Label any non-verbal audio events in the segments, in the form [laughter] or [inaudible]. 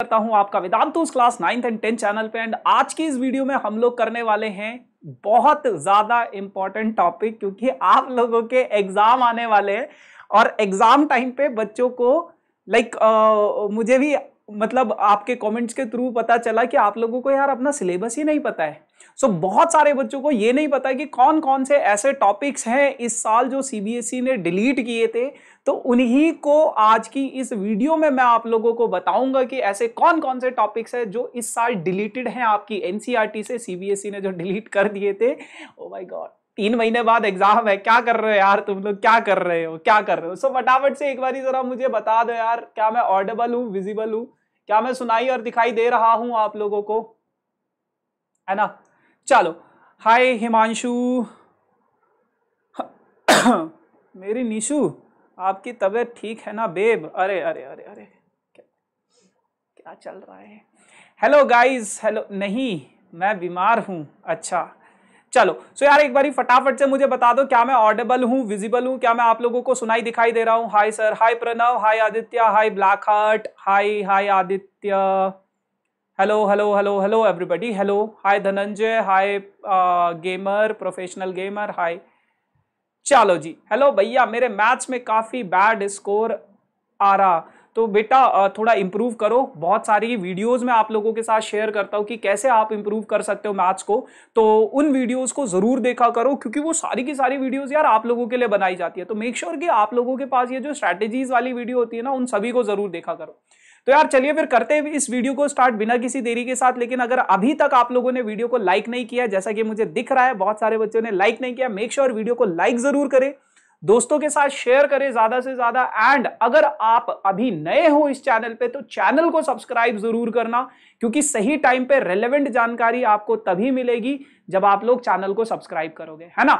करता हूं आपका वेदांतोस class ninth and tenth channel पे एंड आज की इस वीडियो में हम लोग करने वाले हैं बहुत ज्यादा इंपॉर्टेंट टॉपिक क्योंकि आप लोगों के एग्जाम आने वाले हैं और एग्जाम टाइम पे बच्चों को लाइक like, uh, मुझे भी मतलब आपके कमेंट्स के थ्रू पता चला कि आप लोगों को यार अपना सिलेबस ही नहीं पता है सो so, बहुत सारे बच्चों को ये नहीं पता कि कौन कौन से ऐसे टॉपिक्स हैं इस साल जो सीबीएसई e ने डिलीट किए थे तो उन्हीं को आज की इस वीडियो में मैं आप लोगों को बताऊंगा कि ऐसे कौन कौन से टॉपिक्स हैं जो इस साल डिलीटेड हैं आपकी एनसीईआरटी e से सीबीएसई e ने जो डिलीट कर दिए थे ओ माय गॉड तीन महीने बाद एग्जाम है क्या कर रहे हो यार तुम लोग क्या कर रहे हो क्या कर रहे हो सो फटाफट से एक बार जरा मुझे बता दो यार क्या मैं ऑडेबल हूँ विजिबल हूँ क्या मैं सुनाई और दिखाई दे रहा हूँ आप लोगों को है ना चलो हाय हिमांशु [coughs] मेरी निशु आपकी तबीयत ठीक है ना बेब अरे अरे अरे अरे क्या, क्या चल रहा है हेलो गाइस हेलो नहीं मैं बीमार हूँ अच्छा चलो सो so यार एक बार फटाफट से मुझे बता दो क्या मैं ऑडेबल हूँ विजिबल हूँ क्या मैं आप लोगों को सुनाई दिखाई दे रहा हूँ hi sir hi Pranav hi Aditya hi black heart hi hi Aditya hello hello hello hello everybody hello hi Dhananjay hi gamer professional gamer hi चलो जी हेलो भैया मेरे मैच में काफी बैड स्कोर आ रहा तो बेटा थोड़ा इम्प्रूव करो बहुत सारी वीडियोस में आप लोगों के साथ शेयर करता हूँ कि कैसे आप इंप्रूव कर सकते हो मैथ्स को तो उन वीडियोस को ज़रूर देखा करो क्योंकि वो सारी की सारी वीडियोस यार आप लोगों के लिए बनाई जाती है तो मेक श्योर sure कि आप लोगों के पास ये जो स्ट्रैटेजीज वाली वीडियो होती है ना उन सभी को ज़रूर देखा करो तो यार चलिए फिर करते हैं इस वीडियो को स्टार्ट बिना किसी देरी के साथ लेकिन अगर अभी तक आप लोगों ने वीडियो को लाइक नहीं किया जैसा कि मुझे दिख रहा है बहुत सारे बच्चों ने लाइक नहीं किया मेक श्योर sure वीडियो को लाइक ज़रूर करें दोस्तों के साथ शेयर करें ज्यादा से ज्यादा एंड अगर आप अभी नए हो इस चैनल पे तो चैनल को सब्सक्राइब जरूर करना क्योंकि सही टाइम पे रेलेवेंट जानकारी आपको तभी मिलेगी जब आप लोग चैनल को सब्सक्राइब करोगे है ना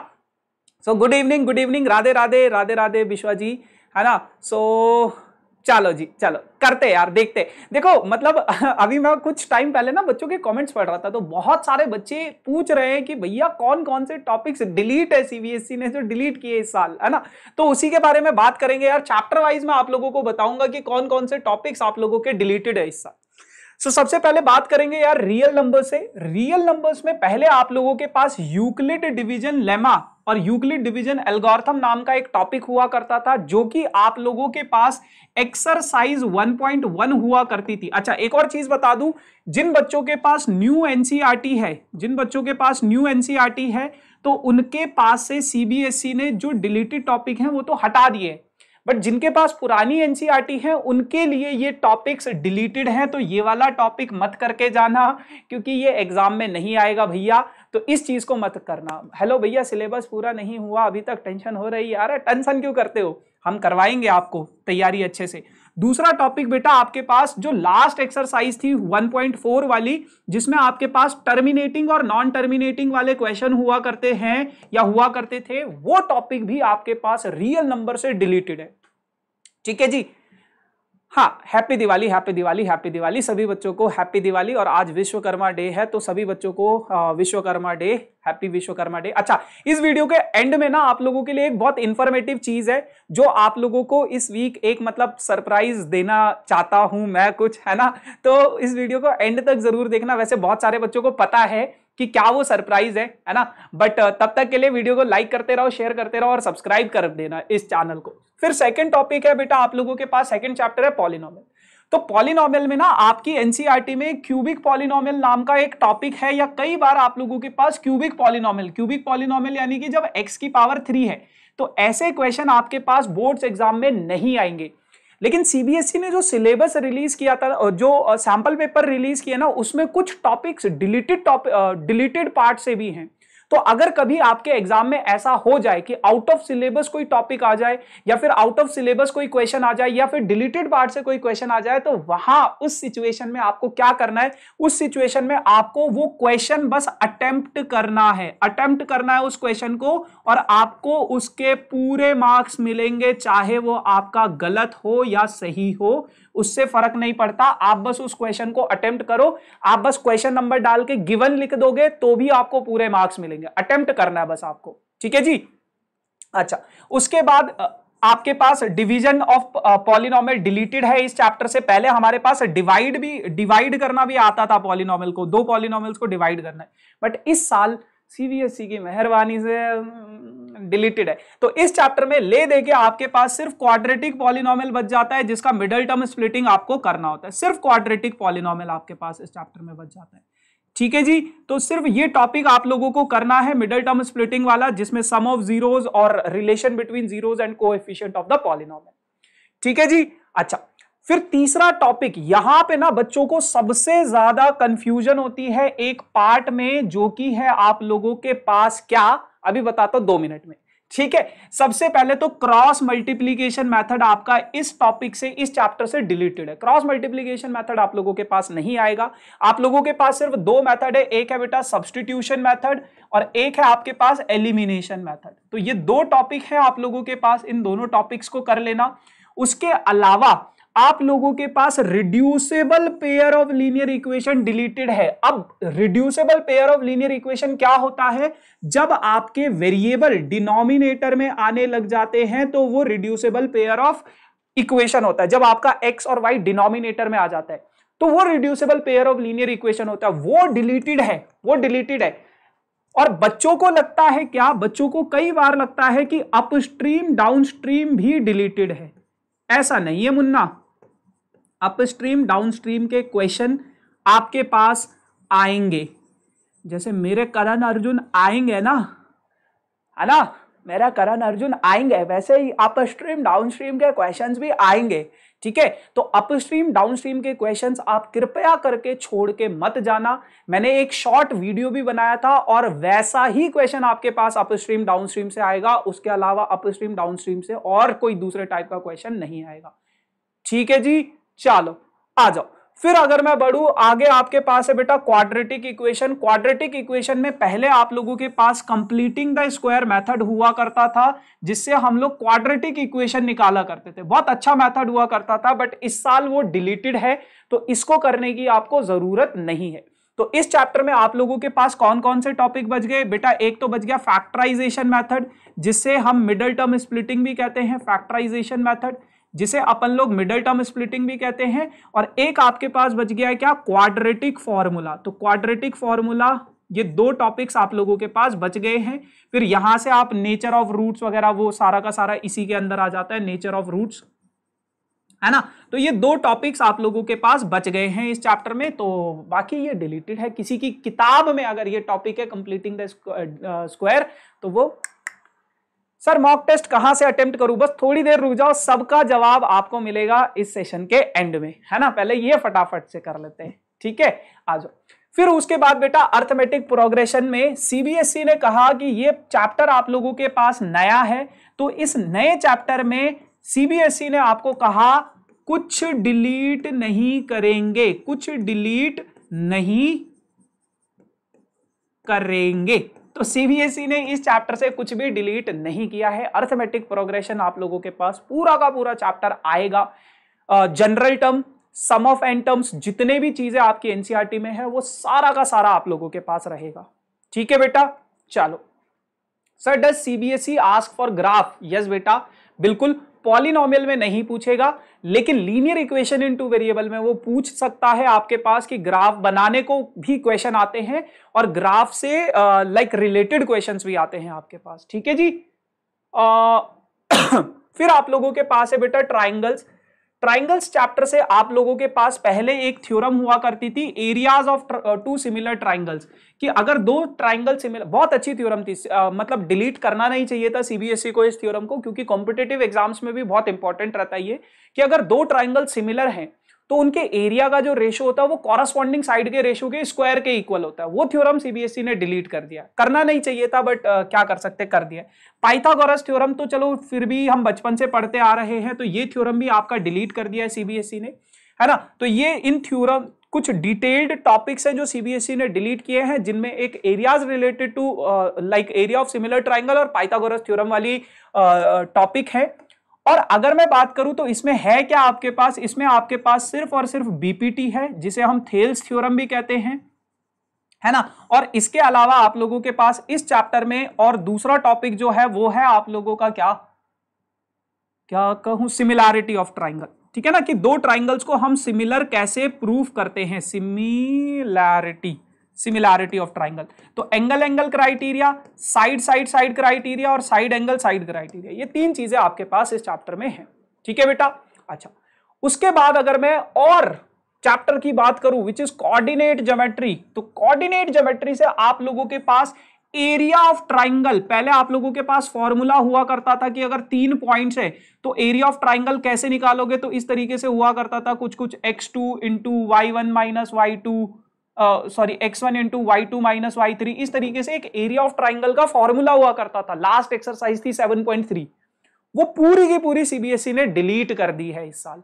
so good evening good evening Radhe Radhe Radhe Radhe Vishwa ji है ना सो so, चलो जी चलो करते यार देखते देखो मतलब [laughs] अभी मैं कुछ टाइम पहले ना बच्चों के कमेंट्स पढ़ रहा था तो बहुत सारे बच्चे पूछ रहे हैं कि भैया कौन कौन से टॉपिक्स डिलीट है सीबीएसई e ने जो डिलीट किए इस साल है ना तो उसी के बारे में बात करेंगे यार चैप्टर वाइज में आप लोगों को बताऊंगा कि कौन कौन से टॉपिक्स आप लोगों के डिलीटेड है इस साल सो so, सबसे पहले बात करेंगे यार रियल नंबर से रियल नंबर्स में पहले आप लोगों के पास यूक्लिड डिवीजन लेमा और यूक्लिड डिवीजन एल्गोरिथम नाम का एक टॉपिक हुआ करता था जो कि आप लोगों के पास एक्सरसाइज 1.1 हुआ करती थी अच्छा एक और चीज बता दूं जिन बच्चों के पास न्यू एनसीईआरटी e है जिन बच्चों के पास न्यू एनसीईआरटी e है तो उनके पास से सीबीएसई e ने जो डिलीटेड टॉपिक है वो तो हटा दिए बट जिनके पास पुरानी एनसीईआरटी e है उनके लिए ये टॉपिक्स डिलीटेड हैं तो ये वाला टॉपिक मत करके जाना क्योंकि ये एग्जाम में नहीं आएगा भैया तो इस चीज को मत करना हेलो भैया सिलेबस पूरा नहीं हुआ अभी तक टेंशन हो रही है अरे टेंशन क्यों करते हो हम करवाएंगे आपको तैयारी अच्छे से दूसरा टॉपिक बेटा आपके पास जो लास्ट एक्सरसाइज थी 1.4 वाली जिसमें आपके पास टर्मिनेटिंग और नॉन टर्मिनेटिंग वाले क्वेश्चन हुआ करते हैं या हुआ करते थे वो टॉपिक भी आपके पास रियल नंबर से डिलीटेड है ठीक है जी हाँ happy Diwali happy Diwali happy Diwali सभी बच्चों को हैप्पी दिवाली और आज विश्वकर्मा डे है तो सभी बच्चों को Vishwakarma day happy Vishwakarma day अच्छा इस वीडियो के एंड में ना आप लोगों के लिए एक बहुत इंफॉर्मेटिव चीज है जो आप लोगों को इस वीक एक मतलब सरप्राइज देना चाहता हूं मैं कुछ है ना तो इस वीडियो को एंड तक जरूर देखना वैसे बहुत सारे बच्चों को पता है कि क्या वो सरप्राइज है है ना बट तब तक के लिए वीडियो को लाइक करते रहो शेयर करते रहो और सब्सक्राइब कर देना इस चैनल को फिर सेकंड टॉपिक है बेटा आप लोगों के पास सेकंड चैप्टर है पॉलिनॉमल तो पॉलिनॉमल में ना आपकी एनसीईआरटी e में क्यूबिक पॉलिनोमियल नाम का एक टॉपिक है या कई बार आप लोगों के पास क्यूबिक पॉलिनोमियल क्यूबिक पॉलिनोमियल यानी कि जब एक्स की पावर थ्री है तो ऐसे क्वेश्चन आपके पास बोर्ड एग्जाम में नहीं आएंगे लेकिन सीबीएसई e ने जो सिलेबस रिलीज किया था जो सैम्पल पेपर रिलीज किया ना उसमें कुछ topics deleted topic deleted part से भी हैं तो अगर कभी आपके एग्जाम में ऐसा हो जाए कि आउट ऑफ सिलेबस कोई टॉपिक आ जाए या फिर आउट ऑफ सिलेबस कोई क्वेश्चन आ जाए या फिर डिलीटेड पार्ट से कोई क्वेश्चन आ जाए तो वहां उस सिचुएशन में आपको क्या करना है उस सिचुएशन में आपको वो क्वेश्चन बस अटेम्प्ट करना है अटेम्प्ट करना है उस क्वेश्चन को और आपको उसके पूरे मार्क्स मिलेंगे चाहे वो आपका गलत हो या सही हो उससे फर्क नहीं पड़ता आप बस उस क्वेश्चन को अटेम्प्ट करो आप बस क्वेश्चन नंबर डाल के गिवन लिख दोगे तो भी आपको पूरे मार्क्स मिलेंगे अटेम्प्ट करना है बस आपको ठीक है जी अच्छा उसके बाद आपके पास डिवीजन ऑफ पॉलिनोमियल डिलीटेड है इस चैप्टर से पहले हमारे पास डिवाइड भी डिवाइड करना भी आता था पॉलिनोमियल को दो पॉलिनोम को डिवाइड करना है बट इस साल सीबीएसई e की मेहरबानी से डिलीटेड है तो इस चैप्टर में ले देके आपके पास सिर्फ क्वाड्रेटिक पॉलिनॉमल बच जाता है जिसका मिडल टर्म स्प्लिटिंग आपको करना होता है सिर्फ क्वाड्रेटिक पॉलिनॉमल आपके पास इस चैप्टर में बच जाता है ठीक है जी तो सिर्फ ये टॉपिक आप लोगों को करना है मिडल टर्म स्प्लिटिंग वाला जिसमें सम ऑफ जीरोज और relation between zeros and coefficient of the polynomial ठीक है जी अच्छा फिर तीसरा टॉपिक यहां पे ना बच्चों को सबसे ज्यादा कंफ्यूजन होती है एक पार्ट में जो कि है आप लोगों के पास क्या अभी बताता हूं दो मिनट में ठीक है सबसे पहले तो क्रॉस मल्टीप्लीकेशन मेथड आपका इस टॉपिक से इस चैप्टर से डिलीटेड है क्रॉस मल्टीप्लीकेशन मेथड आप लोगों के पास नहीं आएगा आप लोगों के पास सिर्फ दो मेथड है एक है बेटा सब्सटीट्यूशन मेथड और एक है आपके पास एलिमिनेशन मेथड तो ये दो टॉपिक है आप लोगों के पास इन दोनों टॉपिक्स को कर लेना उसके अलावा आप लोगों के पास reducible pair of linear equation deleted है अब reducible pair of linear equation क्या होता है जब आपके वेरिएबल डिनोमिनेटर में आने लग जाते हैं तो वो रिड्यूसेबल पेयर ऑफ इक्वेशन होता है जब आपका एक्स और वाई डिनोमिनेटर में आ जाता है तो वो reducible pair of linear equation होता है वो डिलीटेड है वो डिलीटेड है और बच्चों को लगता है क्या बच्चों को कई बार लगता है कि अपस्ट्रीम डाउनस्ट्रीम भी डिलीटेड है ऐसा नहीं है मुन्ना अपस्ट्रीम डाउनस्ट्रीम के क्वेश्चन आपके पास आएंगे जैसे मेरे करण अर्जुन आएंगे ना है ना मेरा करण अर्जुन आएंगे वैसे ही अपस्ट्रीम डाउनस्ट्रीम के क्वेश्चंस भी आएंगे ठीक है तो अपस्ट्रीम डाउनस्ट्रीम के क्वेश्चंस आप कृपया करके छोड़ के मत जाना मैंने एक शॉर्ट वीडियो भी बनाया था और वैसा ही क्वेश्चन आपके पास अपस्ट्रीम डाउनस्ट्रीम से आएगा उसके अलावा अपस्ट्रीम डाउनस्ट्रीम से और कोई दूसरे टाइप का क्वेश्चन नहीं आएगा ठीक है जी चलो आ जाओ फिर अगर मैं बढ़ू आगे आपके पास है बेटा क्वाड्रेटिक इक्वेशन क्वाड्रेटिक इक्वेशन में पहले आप लोगों के पास कंप्लीटिंग द स्क्वायर मेथड हुआ करता था जिससे हम लोग क्वाड्रेटिक इक्वेशन निकाला करते थे बहुत अच्छा मेथड हुआ करता था बट इस साल वो डिलीटेड है तो इसको करने की आपको जरूरत नहीं है तो इस चैप्टर में आप लोगों के पास कौन कौन से टॉपिक बच गए बेटा एक तो बच गया फैक्टराइजेशन मेथड जिससे हम मिडल टर्म स्प्लिटिंग भी कहते हैं फैक्टराइजेशन मेथड जिसे अपन लोग मिडल टर्म स्प्लिटिंग भी कहते हैं और एक आपके पास बच गया है क्या क्वाड्रेटिक फॉर्मूला तो क्वाड्रेटिक फॉर्मूला ये दो टॉपिक्स आप लोगों के पास बच गए हैं फिर यहां से आप नेचर ऑफ रूट्स वगैरह वो सारा का सारा इसी के अंदर आ जाता है नेचर ऑफ रूट्स है ना तो ये दो टॉपिक्स आप लोगों के पास बच गए हैं इस चैप्टर में तो बाकी ये डिलीटेड है किसी की किताब में अगर ये टॉपिक है कंप्लीटिंग द स्क्वायर तो वो सर मॉक टेस्ट कहां से अटेम्प्ट करूं बस थोड़ी देर रुक जाओ सबका जवाब आपको मिलेगा इस सेशन के एंड में है ना पहले ये फटाफट से कर लेते हैं ठीक है आ जाओ फिर उसके बाद बेटा अर्थमेटिक प्रोग्रेशन में सीबीएसई e ने कहा कि ये चैप्टर आप लोगों के पास नया है तो इस नए चैप्टर में सीबीएसई e ने आपको कहा कुछ डिलीट नहीं करेंगे कुछ डिलीट नहीं करेंगे तो सीबीएसई e ने इस चैप्टर से कुछ भी डिलीट नहीं किया है अर्थमेटिक प्रोग्रेशन आप लोगों के पास पूरा का पूरा चैप्टर आएगा general term sum of n terms जितने भी चीजें आपकी एनसीआरटी e में है वो सारा का सारा आप लोगों के पास रहेगा ठीक है बेटा चलो sir does CBSE ask for graph yes बेटा बिल्कुल पॉलिनॉमियल में नहीं पूछेगा लेकिन linear equation in two variable में वो पूछ सकता है आपके पास कि ग्राफ बनाने को भी क्वेश्चन आते हैं और ग्राफ से लाइक रिलेटेड क्वेश्चंस भी आते हैं आपके पास ठीक है जी आ, [coughs] फिर आप लोगों के पास है बेटा ट्राइंगल्स ट्राइंगल्स चैप्टर से आप लोगों के पास पहले एक थ्योरम हुआ करती थी areas of two similar triangles कि अगर दो ट्राइंगल सिमिलर बहुत अच्छी थ्योरम थी आ, मतलब डिलीट करना नहीं चाहिए था सीबीएसई e को इस थ्योरम को क्योंकि कॉम्पिटेटिव एग्जाम्स में भी बहुत इंपॉर्टेंट रहता है ये कि अगर दो ट्राइंगल सिमिलर हैं तो उनके एरिया का जो रेशो होता है वो कॉरस्पॉन्डिंग साइड के रेशो के स्क्वायर के इक्वल होता है वो थ्योरम सीबीएसई e ने डिलीट कर दिया करना नहीं चाहिए था बट आ, uh, क्या कर सकते कर दिया पाइथागोरस थ्योरम तो चलो फिर भी हम बचपन से पढ़ते आ रहे हैं तो ये थ्योरम भी आपका डिलीट कर दिया है सीबीएसई e ने है ना तो ये इन थ्योरम कुछ डिटेल्ड टॉपिक्स हैं जो सीबीएसई e ने डिलीट किए हैं जिनमें एक areas related to like area of similar triangle और पाइथागोरस थ्योरम वाली टॉपिक uh, uh है और अगर मैं बात करूं तो इसमें है क्या आपके पास इसमें आपके पास सिर्फ और सिर्फ बीपीटी है जिसे हम थेल्स थ्योरम भी कहते हैं है ना और इसके अलावा आप लोगों के पास इस चैप्टर में और दूसरा टॉपिक जो है वो है आप लोगों का क्या क्या कहूं सिमिलैरिटी ऑफ ट्राइंगल ठीक है ना कि दो ट्राइंगल्स को हम सिमिलर कैसे प्रूव करते हैं सिमिलैरिटी सिमिलैरिटी ऑफ ट्राइंगल तो angle angle criteria side side side criteria और साइड एंगल साइड क्राइटेरिया ये तीन चीजें आपके पास इस चैप्टर में है ठीक है बेटा अच्छा उसके बाद अगर मैं और चैप्टर की बात करूं विच इज कोऑर्डिनेट ज्योमेट्री तो कोऑर्डिनेट ज्योमेट्री से आप लोगों के पास एरिया ऑफ ट्राइंगल पहले आप लोगों के पास फॉर्मूला हुआ करता था कि अगर तीन पॉइंट्स है तो एरिया ऑफ ट्राइंगल कैसे निकालोगे तो इस तरीके से हुआ करता था कुछ कुछ x two into y one minus y two sorry x one into y two minus y three इस तरीके से एक एरिया ऑफ ट्राइंगल का फॉर्मूला हुआ करता था लास्ट एक्सरसाइज थी सेवन पॉइंट थ्री वो पूरी की पूरी सीबीएसई e ने डिलीट कर दी है इस साल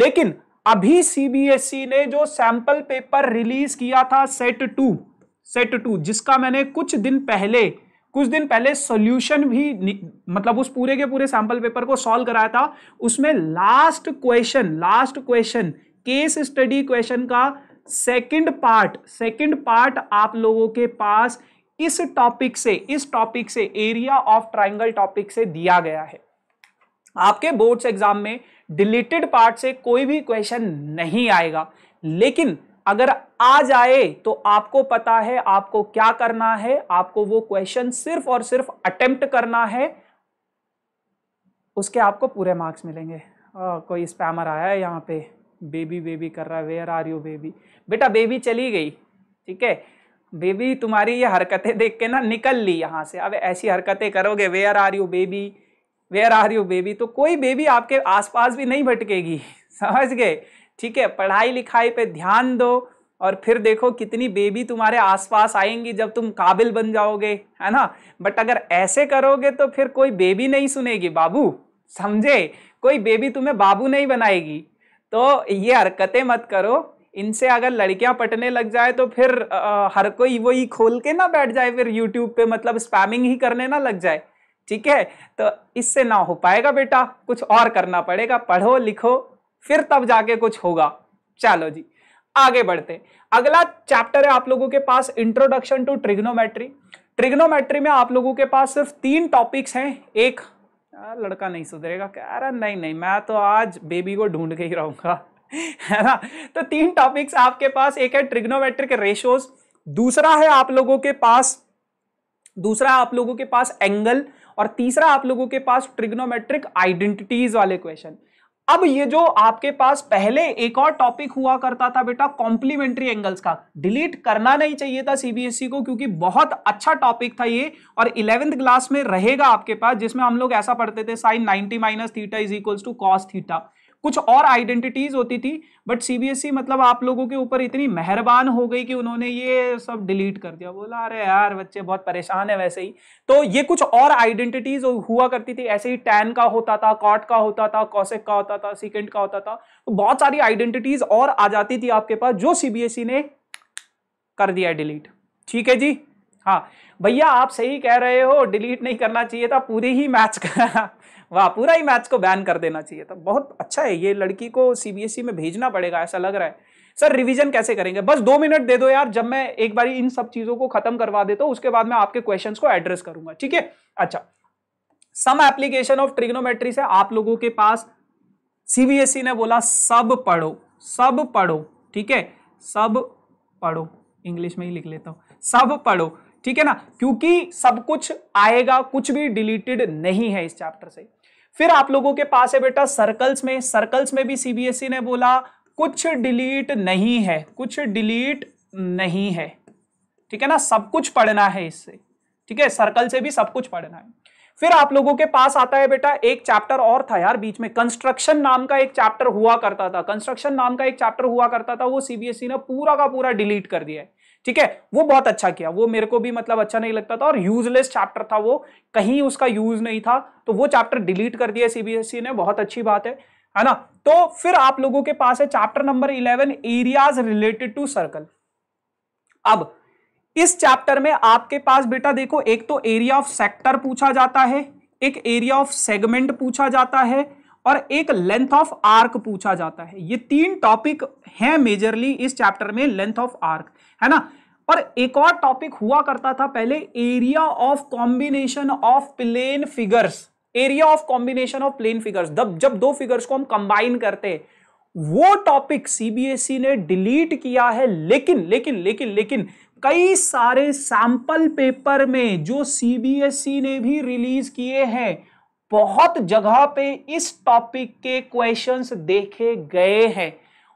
लेकिन अभी सीबीएसई e ने जो सैंपल पेपर रिलीज किया था सेट टू सेट टू जिसका मैंने कुछ दिन पहले कुछ दिन पहले सॉल्यूशन भी मतलब उस पूरे के पूरे सैंपल पेपर को सॉल्व कराया था उसमें last question last question case study question का सेकंड पार्ट सेकंड पार्ट आप लोगों के पास इस टॉपिक से इस टॉपिक से एरिया ऑफ ट्राइंगल टॉपिक से दिया गया है आपके बोर्ड्स एग्जाम में डिलीटेड पार्ट से कोई भी क्वेश्चन नहीं आएगा लेकिन अगर आ जाए तो आपको पता है आपको क्या करना है आपको वो क्वेश्चन सिर्फ और सिर्फ अटेम्प्ट करना है उसके आपको पूरे मार्क्स मिलेंगे आ, कोई स्पैमर आया है यहाँ पे बेबी बेबी कर रहा है वेयर आर यू बेबी बेटा बेबी चली गई ठीक है बेबी तुम्हारी ये हरकतें देख के ना निकल ली यहाँ से अब ऐसी हरकतें करोगे where are you baby where are you baby तो कोई बेबी आपके आसपास भी नहीं भटकेगी [laughs] समझ गए ठीक है पढ़ाई लिखाई पे ध्यान दो और फिर देखो कितनी बेबी तुम्हारे आसपास आएंगी जब तुम काबिल बन जाओगे है ना बट अगर ऐसे करोगे तो फिर कोई बेबी नहीं सुनेगी बाबू समझे कोई बेबी तुम्हें बाबू नहीं बनाएगी तो ये हरकतें मत करो इनसे अगर लड़कियां पटने लग जाए तो फिर आ, हर कोई वो ही खोल के ना बैठ जाए फिर यूट्यूब पे मतलब स्पैमिंग ही करने ना लग जाए ठीक है तो इससे ना हो पाएगा बेटा कुछ और करना पड़ेगा पढ़ो लिखो फिर तब जाके कुछ होगा चलो जी आगे बढ़ते अगला चैप्टर है आप लोगों के पास इंट्रोडक्शन टू ट्रिग्नोमेट्री ट्रिग्नोमेट्री में आप लोगों के पास सिर्फ तीन टॉपिक्स हैं एक यार लड़का नहीं सुधरेगा कह रहा नहीं नहीं मैं तो आज बेबी को ढूंढ के ही रहूंगा [laughs] है ना तो तीन टॉपिक्स आपके पास एक है ट्रिग्नोमेट्रिक रेशोज दूसरा है आप लोगों के पास दूसरा आप लोगों के पास एंगल और तीसरा आप लोगों के पास ट्रिग्नोमेट्रिक आइडेंटिटीज वाले क्वेश्चन अब ये जो आपके पास पहले एक और टॉपिक हुआ करता था बेटा कॉम्प्लीमेंट्री एंगल्स का डिलीट करना नहीं चाहिए था सीबीएसई e को क्योंकि बहुत अच्छा टॉपिक था ये और इलेवेंथ क्लास में रहेगा आपके पास जिसमें हम लोग ऐसा पढ़ते थे sin 90 minus theta is equals to cos theta कुछ और आइडेंटिटीज होती थी बट सीबीएसई e मतलब आप लोगों के ऊपर इतनी मेहरबान हो गई कि उन्होंने ये सब डिलीट कर दिया बोला अरे यार बच्चे बहुत परेशान है वैसे ही तो ये कुछ और आइडेंटिटीज हुआ करती थी ऐसे ही टैन का होता था कॉट का होता था कॉसेक का होता था सिकेंड का होता था तो बहुत सारी आइडेंटिटीज और आ जाती थी आपके पास जो सीबीएसई e ने कर दिया डिलीट ठीक है जी हाँ भैया आप सही कह रहे हो डिलीट नहीं करना चाहिए था पूरी ही मैच [laughs] का वाह पूरा ही मैथ्स को बैन कर देना चाहिए था बहुत अच्छा है ये लड़की को सीबीएसई e में भेजना पड़ेगा ऐसा लग रहा है सर रिवीजन कैसे करेंगे बस दो मिनट दे दो यार जब मैं एक बार इन सब चीजों को खत्म करवा देता हूँ उसके बाद मैं आपके क्वेश्चन को एड्रेस करूंगा ठीक है अच्छा सम एप्लीकेशन ऑफ ट्रिग्नोमेट्री से आप लोगों के पास सीबीएसई e ने बोला सब पढ़ो सब पढ़ो ठीक है सब पढ़ो इंग्लिश में ही लिख लेता हूं सब पढ़ो ठीक है ना क्योंकि सब कुछ आएगा कुछ भी डिलीटेड नहीं है इस चैप्टर से फिर आप लोगों के पास है बेटा सर्कल्स में सर्कल्स में भी सीबीएसई e ने बोला कुछ डिलीट नहीं है कुछ डिलीट नहीं है ठीक है ना सब कुछ पढ़ना है इससे ठीक है सर्कल से भी सब कुछ पढ़ना है फिर आप लोगों के पास आता है बेटा एक चैप्टर और था यार बीच में कंस्ट्रक्शन नाम का एक चैप्टर हुआ करता था कंस्ट्रक्शन नाम का एक चैप्टर हुआ करता था वो सीबीएसई e ने पूरा का पूरा डिलीट कर दिया है ठीक है वो बहुत अच्छा किया वो मेरे को भी मतलब अच्छा नहीं लगता था और यूजलेस चैप्टर था वो कहीं उसका यूज नहीं था तो वो चैप्टर डिलीट कर दिया सीबीएसई e ने बहुत अच्छी बात है है ना तो फिर आप लोगों के पास है chapter number eleven areas related to circle अब इस चैप्टर में आपके पास बेटा देखो एक तो एरिया ऑफ सेक्टर पूछा जाता है एक एरिया ऑफ सेगमेंट पूछा जाता है और एक लेंथ ऑफ आर्क पूछा जाता है ये तीन टॉपिक हैं मेजरली इस चैप्टर में लेंथ ऑफ आर्क है ना और एक और टॉपिक हुआ करता था पहले area of combination of plane figures area of combination of plane figures जब दो फिगर्स को हम कंबाइन करते वो टॉपिक सीबीएसई e ने डिलीट किया है लेकिन लेकिन लेकिन लेकिन कई सारे सैंपल पेपर में जो सीबीएसई e ने भी रिलीज किए हैं बहुत जगह पे इस टॉपिक के क्वेश्चंस देखे गए हैं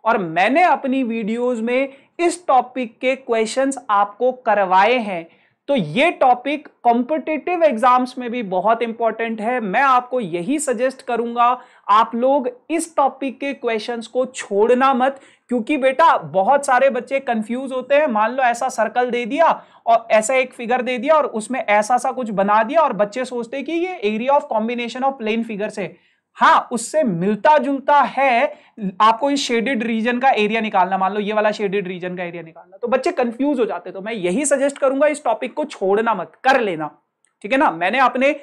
और मैंने अपनी वीडियोस में इस टॉपिक के क्वेश्चंस आपको करवाए हैं तो ये टॉपिक कॉम्पिटिटिव एग्जाम्स में भी बहुत इंपॉर्टेंट है मैं आपको यही सजेस्ट करूंगा आप लोग इस टॉपिक के क्वेश्चंस को छोड़ना मत क्योंकि बेटा बहुत सारे बच्चे कंफ्यूज होते हैं मान लो ऐसा सर्कल दे दिया और ऐसा एक फिगर दे दिया और उसमें ऐसा सा कुछ बना दिया और बच्चे सोचते कि ये area of combination of plane figure से हाँ उससे मिलता जुलता है आपको इस शेडेड रीजन का एरिया निकालना मान लो ये वाला शेडेड रीजन का एरिया निकालना तो बच्चे कंफ्यूज हो जाते तो मैं यही सजेस्ट करूंगा इस टॉपिक को छोड़ना मत कर लेना ठीक है ना मैंने अपने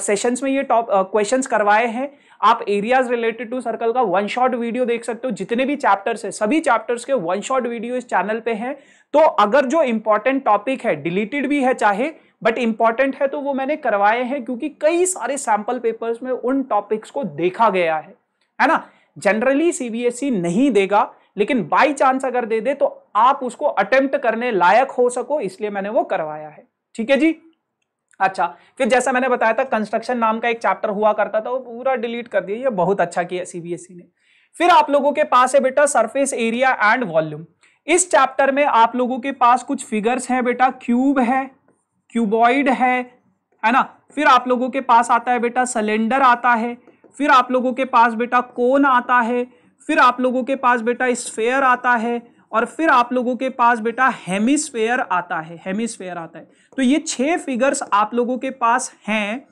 सेशंस में ये टॉप क्वेश्चंस करवाए हैं आप एरियाज रिलेटेड टू सर्कल का वन शॉट वीडियो देख सकते हो जितने भी चैप्टर्स है सभी चैप्टर्स के वन शॉट वीडियो इस चैनल पे हैं तो अगर जो इंपॉर्टेंट टॉपिक है डिलीटेड भी है चाहे बट इंपॉर्टेंट है तो वो मैंने करवाए हैं क्योंकि कई सारे सैंपल पेपर्स में उन टॉपिक्स को देखा गया है है ना जनरली सीबीएसई e नहीं देगा लेकिन बाई चांस अगर दे दे तो आप उसको अटेम्प्ट करने लायक हो सको इसलिए मैंने वो करवाया है ठीक है जी अच्छा फिर जैसा मैंने बताया था कंस्ट्रक्शन नाम का एक चैप्टर हुआ करता था वो पूरा डिलीट कर दिया ये बहुत अच्छा किया सीबीएसई e ने फिर आप लोगों के पास है बेटा सरफेस एरिया एंड वॉल्यूम इस चैप्टर में आप लोगों के पास कुछ फिगर्स हैं बेटा क्यूब है क्यूबॉइड है है ना फिर आप लोगों के पास आता है बेटा सिलेंडर आता है फिर आप लोगों के पास बेटा कोन आता है फिर आप लोगों के पास बेटा स्फेयर आता है और फिर आप लोगों के पास बेटा हेमिस्फेयर आता है हेमिस्फेयर आता है तो ये छह फिगर्स आप लोगों के पास हैं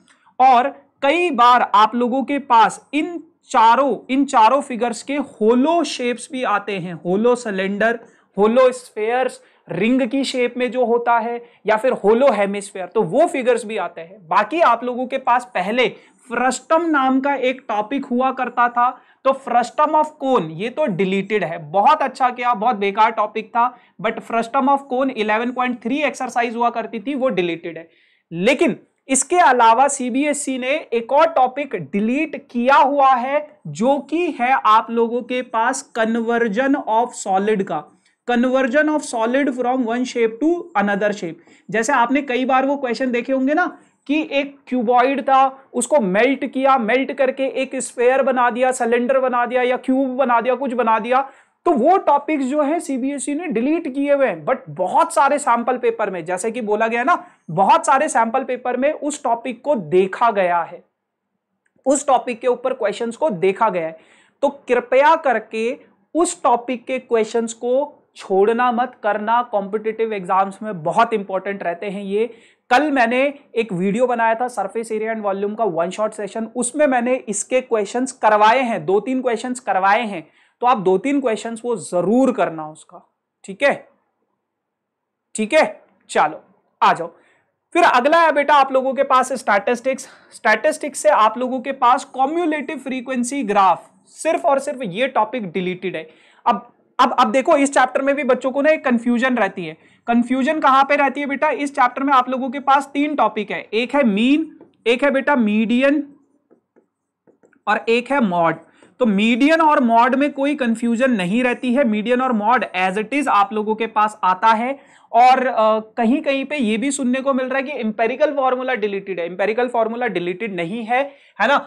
और कई बार आप लोगों के पास इन चारों इन चारों फिगर्स के होलो शेप्स भी आते हैं hollow cylinder hollow sphere ring की शेप में जो होता है या फिर होलो हेमिस्फेयर तो वो फिगर्स भी आते हैं बाकी आप लोगों के पास पहले फ्रस्टम नाम का एक टॉपिक हुआ करता था तो फ्रस्टम ऑफ कोन ये तो डिलीटेड है बहुत अच्छा किया बहुत बेकार टॉपिक था but frustum of cone 11.3 exercise हुआ करती थी वो डिलीटेड है लेकिन इसके अलावा सीबीएसई e ने एक और टॉपिक डिलीट किया हुआ है जो कि है आप लोगों के पास कन्वर्जन ऑफ सॉलिड का conversion of solid from one shape to another shape जैसे आपने कई बार वो क्वेश्चन देखे होंगे ना कि एक क्यूबॉइड था उसको मेल्ट किया मेल्ट करके एक स्पेयर बना दिया सिलेंडर बना दिया या क्यूब बना दिया कुछ बना दिया तो वो टॉपिक्स जो है सीबीएसई e ने डिलीट किए हुए हैं बट बहुत सारे सैंपल पेपर में जैसे कि बोला गया ना बहुत सारे सैंपल पेपर में उस टॉपिक को देखा गया है उस टॉपिक के ऊपर क्वेश्चंस को देखा गया है तो कृपया करके उस टॉपिक के क्वेश्चंस को छोड़ना मत करना कॉम्पिटिटिव एग्जाम्स में बहुत इंपॉर्टेंट रहते हैं ये कल मैंने एक वीडियो बनाया था सरफेस एरिया एंड वॉल्यूम का वन शॉट सेशन उसमें मैंने इसके क्वेश्चंस करवाए हैं दो तीन क्वेश्चंस करवाए हैं तो आप दो तीन क्वेश्चंस वो जरूर करना उसका ठीक है ठीक है चलो आ जाओ फिर अगला है बेटा आप लोगों के पास स्टैटिस्टिक्स स्टैटिस्टिक्स से आप लोगों के पास कॉम्युलेटिव फ्रीक्वेंसी ग्राफ सिर्फ और सिर्फ ये टॉपिक डिलीटेड है अब अब अब देखो इस चैप्टर में भी बच्चों को ना एक कंफ्यूजन रहती है कंफ्यूजन कहां पे रहती है बेटा इस चैप्टर में आप लोगों के पास तीन टॉपिक है एक है मीन एक है बेटा मीडियन और एक है मॉड तो मीडियन और मॉड में कोई कंफ्यूजन नहीं रहती है मीडियन और मॉड एज इट इज आप लोगों के पास आता है और आ, कहीं कहीं पे ये भी सुनने को मिल रहा है कि इंपेरिकल फॉर्मूला डिलीटेड है इंपेरिकल फॉर्मूला डिलीटेड नहीं है है ना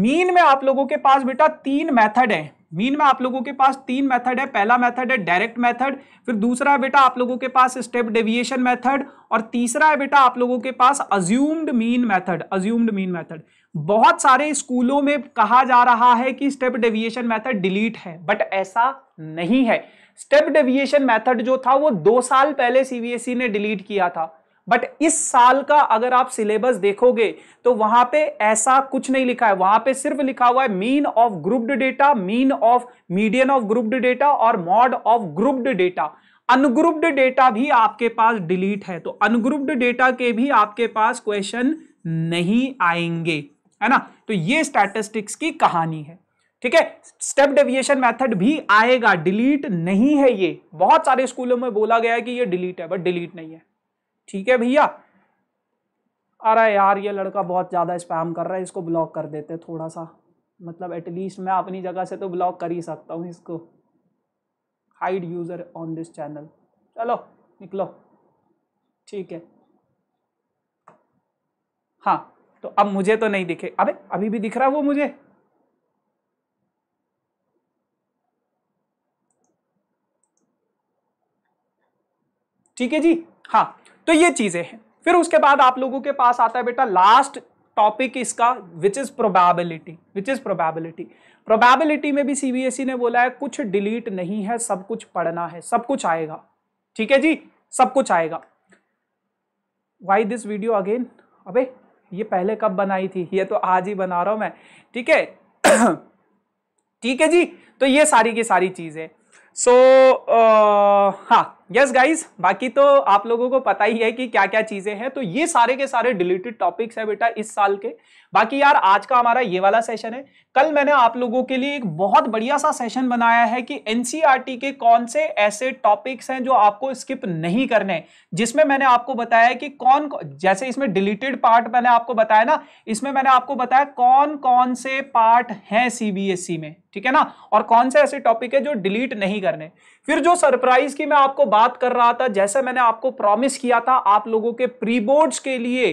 मीन में आप लोगों के पास बेटा तीन मेथड है मीन में आप लोगों के पास तीन मेथड है पहला मेथड है डायरेक्ट मेथड फिर दूसरा है बेटा आप लोगों के पास स्टेप डेविएशन मेथड और तीसरा है बेटा आप लोगों के पास assumed mean method assumed mean method बहुत सारे स्कूलों में कहा जा रहा है कि स्टेप डेविएशन मेथड डिलीट है बट ऐसा नहीं है स्टेप डेविएशन मेथड जो था वो दो साल पहले सीबीएसई e ने डिलीट किया था बट इस साल का अगर आप सिलेबस देखोगे तो वहां पे ऐसा कुछ नहीं लिखा है वहां पे सिर्फ लिखा हुआ है mean of grouped data mean of median of grouped data और mode of grouped data ungrouped data भी आपके पास डिलीट है तो अनग्रुप्ड डेटा के भी आपके पास क्वेश्चन नहीं आएंगे है ना तो ये स्टैटिस्टिक्स की कहानी है ठीक है स्टेप डेविएशन मेथड भी आएगा डिलीट नहीं है ये बहुत सारे स्कूलों में बोला गया है कि ये डिलीट है बट डिलीट नहीं है ठीक है भैया अरे यार ये लड़का बहुत ज़्यादा स्पैम कर रहा है इसको ब्लॉक कर देते थोड़ा सा मतलब एटलीस्ट मैं अपनी जगह से तो ब्लॉक कर ही सकता हूँ इसको hide user on this channel चलो निकलो ठीक है हाँ तो अब मुझे तो नहीं दिखे अबे अभी भी दिख रहा वो मुझे ठीक है जी हाँ तो ये चीजें हैं फिर उसके बाद आप लोगों के पास आता है बेटा लास्ट टॉपिक इसका which is probability which is probability probability में भी सीबीएसई e ने बोला है कुछ डिलीट नहीं है सब कुछ पढ़ना है सब कुछ आएगा ठीक है जी सब कुछ आएगा वाई दिस वीडियो अगेन अबे ये पहले कब बनाई थी ये तो आज ही बना रहा हूं मैं ठीक है [coughs] ठीक है जी तो ये सारी की सारी चीजें सो so, uh, हाँ यस गाइस बाकी तो आप लोगों को पता ही है कि क्या क्या चीजें हैं तो ये सारे के सारे डिलीटेड टॉपिक्स है बेटा इस साल के बाकी यार आज का हमारा ये वाला सेशन है कल मैंने आप लोगों के लिए एक बहुत बढ़िया सा सेशन बनाया है कि एनसीईआरटी e के कौन से ऐसे टॉपिक्स हैं जो आपको स्किप नहीं करने जिसमें मैंने आपको बताया कि कौन जैसे इसमें डिलीटेड पार्ट मैंने आपको बताया ना इसमें मैंने आपको बताया कौन कौन से पार्ट हैं सीबीएसई e में ठीक है ना और कौन से ऐसे टॉपिक है जो डिलीट नहीं करने फिर जो सरप्राइज की मैं आपको बात कर रहा था जैसे मैंने आपको प्रॉमिस किया था आप लोगों के प्री बोर्ड्स के लिए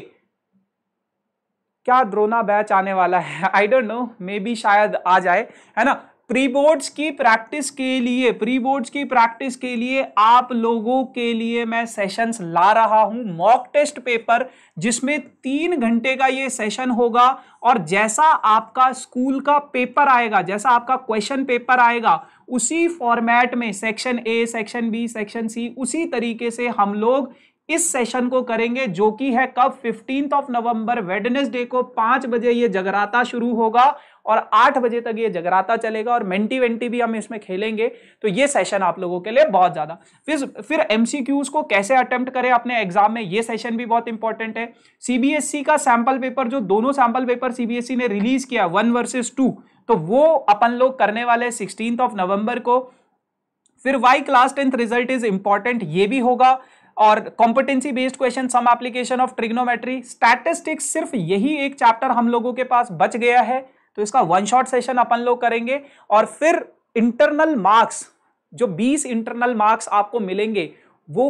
क्या ड्रोना बैच आने वाला है I don't know maybe शायद आ जाए है ना प्री बोर्ड्स की प्रैक्टिस के लिए प्री बोर्ड्स की प्रैक्टिस के लिए आप लोगों के लिए मैं सेशंस ला रहा हूं मॉक टेस्ट पेपर जिसमें तीन घंटे का ये सेशन होगा और जैसा आपका स्कूल का पेपर आएगा जैसा आपका क्वेश्चन पेपर आएगा उसी फॉर्मेट में section A section B section C उसी तरीके से हम लोग इस सेशन को करेंगे जो कि है कब फिफ्टींथ ऑफ नवंबर वेडनेसडे को पांच बजे ये जगराता शुरू होगा और आठ बजे तक ये जगराता चलेगा और मेंटी वेंटी भी हम इसमें खेलेंगे तो ये सेशन आप लोगों के लिए बहुत ज़्यादा फिर फिर एम को कैसे अटेम्प्ट करें अपने एग्जाम में ये सेशन भी बहुत इंपॉर्टेंट है सीबीएसई e का सैंपल पेपर जो दोनों सैंपल पेपर सीबीएसई ने रिलीज किया वन वर्सेज टू तो वो अपन लोग करने वाले सिक्सटीन ऑफ नवंबर को फिर why class tenth result is important ये भी होगा और competency based question some application of trigonometry statistics सिर्फ यही एक चैप्टर हम लोगों के पास बच गया है तो इसका वन शॉट सेशन अपन लोग करेंगे और फिर इंटरनल मार्क्स जो 20 इंटरनल मार्क्स आपको मिलेंगे वो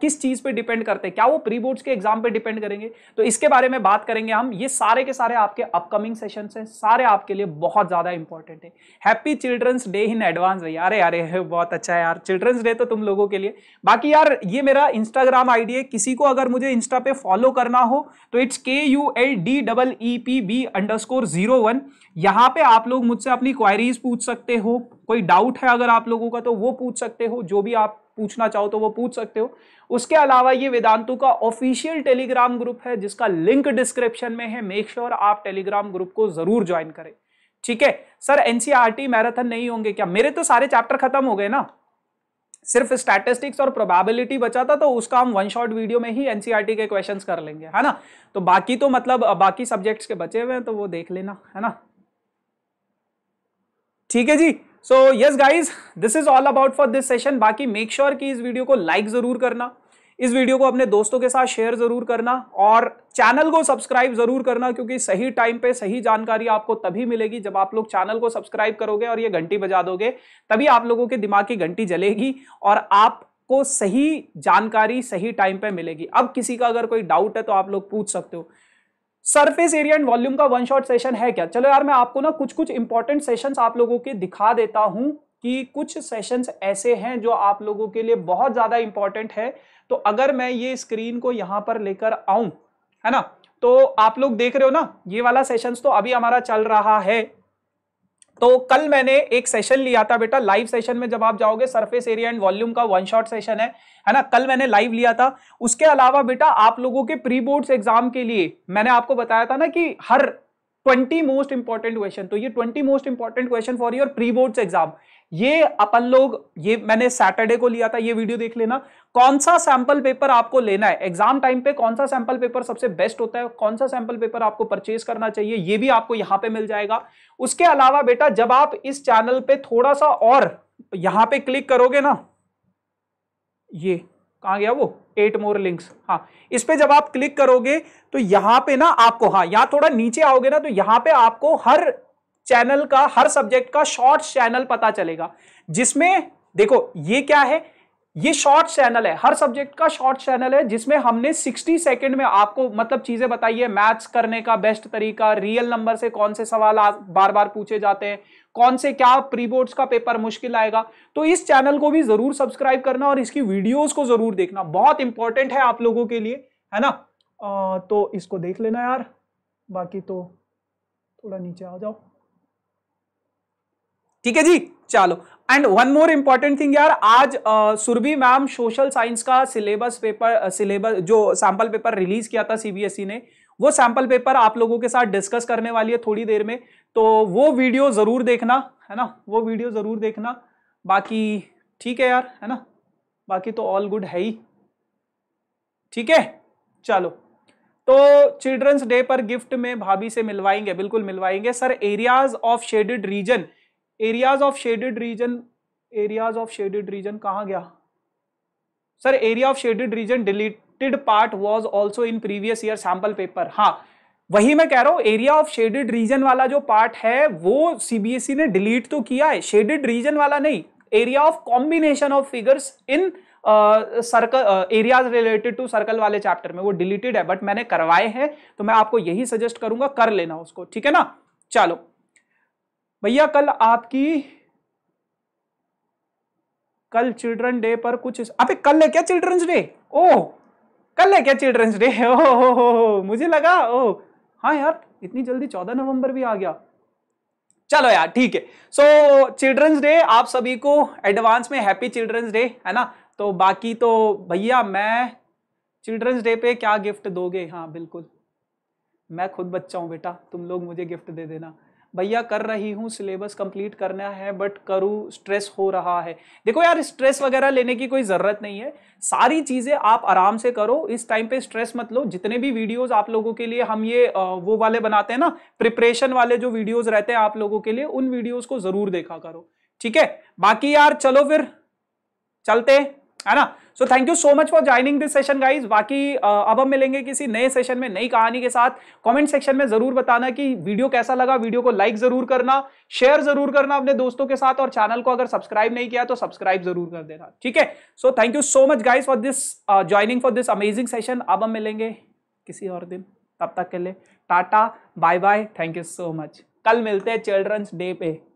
किस चीज पे डिपेंड करते हैं क्या वो प्री बोर्ड्स के एग्जाम पे डिपेंड करेंगे तो इसके बारे में बात करेंगे हम ये सारे के सारे आपके अपकमिंग सेशन हैं सारे आपके लिए बहुत ज्यादा इंपॉर्टेंट है happy children's day in advance भाई अरे अरे बहुत अच्छा है यार चिल्ड्रंस डे तो तुम लोगों के लिए बाकी यार ये मेरा इंस्टाग्राम आईडी है किसी को अगर मुझे इंस्टा पे फॉलो करना हो तो it's K U L D double E P B underscore zero one यहाँ पे आप लोग मुझसे अपनी क्वायरीज पूछ सकते हो कोई डाउट है अगर आप लोगों का तो वो पूछ सकते हो जो भी आप पूछना चाहो तो वो पूछ सकते हो उसके अलावा ये वेदांतु का ऑफिशियल टेलीग्राम ग्रुप है जिसका लिंक डिस्क्रिप्शन में है मेक श्योर sure आप टेलीग्राम ग्रुप को जरूर ज्वाइन करें ठीक है सर एनसीआरटी मैराथन नहीं होंगे क्या मेरे तो सारे चैप्टर खत्म हो गए ना सिर्फ स्टैटिस्टिक्स और प्रोबेबिलिटी बचा था तो उसका हम वन शॉट वीडियो में ही एनसीईआरटी e के क्वेश्चंस कर लेंगे है ना तो बाकी तो मतलब बाकी सब्जेक्ट्स के बचे हुए हैं तो वो देख लेना है ना ठीक है जी so yes guys this is all about for this session बाकी मेक श्योर sure कि इस वीडियो को लाइक जरूर करना इस वीडियो को अपने दोस्तों के साथ शेयर जरूर करना और चैनल को सब्सक्राइब जरूर करना क्योंकि सही टाइम पे सही जानकारी आपको तभी मिलेगी जब आप लोग चैनल को सब्सक्राइब करोगे और ये घंटी बजा दोगे तभी आप लोगों के दिमाग की घंटी जलेगी और आपको सही जानकारी सही टाइम पे मिलेगी अब किसी का अगर कोई डाउट है तो आप लोग पूछ सकते हो सरफेस एरिया एंड वॉल्यूम का वन शॉट सेशन है क्या चलो यार मैं आपको ना कुछ कुछ इंपॉर्टेंट सेशन आप लोगों के दिखा देता हूं कि कुछ सेशंस ऐसे हैं जो आप लोगों के लिए बहुत ज़्यादा इंपॉर्टेंट है तो अगर मैं ये स्क्रीन को यहाँ पर लेकर आऊं है ना तो आप लोग देख रहे हो ना ये वाला सेशंस तो अभी हमारा चल रहा है तो कल मैंने एक सेशन लिया था बेटा लाइव सेशन में जब आप जाओगे सरफेस एरिया एंड वॉल्यूम का वन शॉट सेशन है है ना कल मैंने लाइव लिया था उसके अलावा बेटा आप लोगों के प्री बोर्ड्स एग्जाम के लिए मैंने आपको बताया था ना कि हर 20 मोस्ट इंपॉर्टेंट क्वेश्चन तो ये 20 most important question for your pre boards exam ये अपन लोग ये मैंने सैटरडे को लिया था ये वीडियो देख लेना कौन सा सैंपल पेपर आपको लेना है एग्जाम टाइम पे कौन सा सैंपल पेपर सबसे बेस्ट होता है कौन सा सैंपल पेपर आपको परचेज करना चाहिए ये भी आपको यहां पे मिल जाएगा उसके अलावा बेटा जब आप इस चैनल पे थोड़ा सा और यहां पे क्लिक करोगे ना ये कहा गया वो एट मोर लिंक्स हाँ इस पे जब आप क्लिक करोगे तो यहां पे ना आपको हाँ यहां थोड़ा नीचे आओगे ना तो यहां पे आपको हर चैनल का हर सब्जेक्ट का शॉर्ट चैनल पता चलेगा जिसमें देखो ये क्या है ये शॉर्ट चैनल है हर सब्जेक्ट का शॉर्ट चैनल है जिसमें हमने 60 सेकंड में आपको मतलब चीजें बताई है मैथ्स करने का बेस्ट तरीका रियल नंबर से कौन से सवाल आ, बार बार पूछे जाते हैं कौन से क्या प्री बोर्ड्स का पेपर मुश्किल आएगा तो इस चैनल को भी जरूर सब्सक्राइब करना और इसकी वीडियोज को जरूर देखना बहुत इंपॉर्टेंट है आप लोगों के लिए है ना आ, तो इसको देख लेना यार बाकी तो थोड़ा नीचे आ जाओ ठीक है जी चलो and one more important thing यार आज सुरभि मैम सोशल साइंस का सिलेबस पेपर सिलेबस जो सैंपल पेपर रिलीज किया था सीबीएसई e ने वो सैंपल पेपर आप लोगों के साथ डिस्कस करने वाली है थोड़ी देर में तो वो वीडियो जरूर देखना है ना वो वीडियो जरूर देखना बाकी ठीक है यार है ना बाकी तो ऑल गुड है ही ठीक है चलो तो चिल्ड्रंस डे पर गिफ्ट में भाभी से मिलवाएंगे बिल्कुल मिलवाएंगे sir areas of shaded region areas of shaded region areas of shaded region कहाँ गया sir area of shaded region deleted part was also in previous year sample paper हाँ वही मैं कह रहा हूँ एरिया ऑफ शेडेड रीजन वाला जो पार्ट है वो सीबीएसई e ने डिलीट तो किया है शेडेड रीजन वाला नहीं area of combination of figures in circle areas related to circle वाले चैप्टर में वो डिलीटेड है बट मैंने करवाए हैं तो मैं आपको यही सजेस्ट करूंगा कर लेना उसको ठीक है ना चलो भैया कल आपकी कल चिल्ड्रन डे पर कुछ अबे कल है क्या चिल्ड्रंस डे ओह कल है क्या चिल्ड्रंस डे [laughs] ओ हो हो मुझे लगा ओ हाँ यार इतनी जल्दी चौदह नवंबर भी आ गया चलो यार ठीक है सो चिल्ड्रंस डे आप सभी को एडवांस में हैप्पी चिल्ड्रंस डे है ना तो बाकी तो भैया मैं चिल्ड्रंस डे पे क्या गिफ्ट दोगे हाँ बिल्कुल मैं खुद बच्चा हूँ बेटा तुम लोग मुझे गिफ्ट दे देना भैया कर रही हूँ सिलेबस कंप्लीट करना है बट करूँ स्ट्रेस हो रहा है देखो यार स्ट्रेस वगैरह लेने की कोई ज़रूरत नहीं है सारी चीज़ें आप आराम से करो इस टाइम पे स्ट्रेस मत लो जितने भी वीडियोस आप लोगों के लिए हम ये वो वाले बनाते हैं ना प्रिपरेशन वाले जो वीडियोज़ रहते हैं आप लोगों के लिए उन वीडियोज़ को ज़रूर देखा करो ठीक है बाकी यार चलो फिर चलते है ना so thank you so much for joining this session guys बाकी अब हम मिलेंगे किसी नए सेशन में नई कहानी के साथ कमेंट सेक्शन में जरूर बताना कि वीडियो कैसा लगा वीडियो को लाइक जरूर करना शेयर जरूर करना अपने दोस्तों के साथ और चैनल को अगर सब्सक्राइब नहीं किया तो सब्सक्राइब जरूर कर देना ठीक है so thank you so much guys for this joining for this amazing session अब हम मिलेंगे किसी और दिन तब तक के लिए ta-ta bye bye thank you so much कल मिलते हैं चिल्ड्रंस डे पे